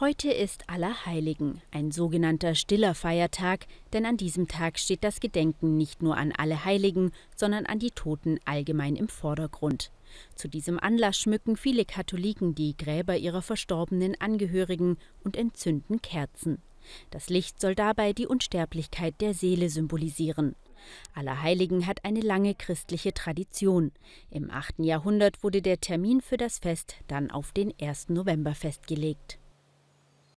Heute ist Allerheiligen, ein sogenannter stiller Feiertag, denn an diesem Tag steht das Gedenken nicht nur an alle Heiligen, sondern an die Toten allgemein im Vordergrund. Zu diesem Anlass schmücken viele Katholiken die Gräber ihrer verstorbenen Angehörigen und entzünden Kerzen. Das Licht soll dabei die Unsterblichkeit der Seele symbolisieren. Allerheiligen hat eine lange christliche Tradition. Im 8. Jahrhundert wurde der Termin für das Fest dann auf den 1. November festgelegt.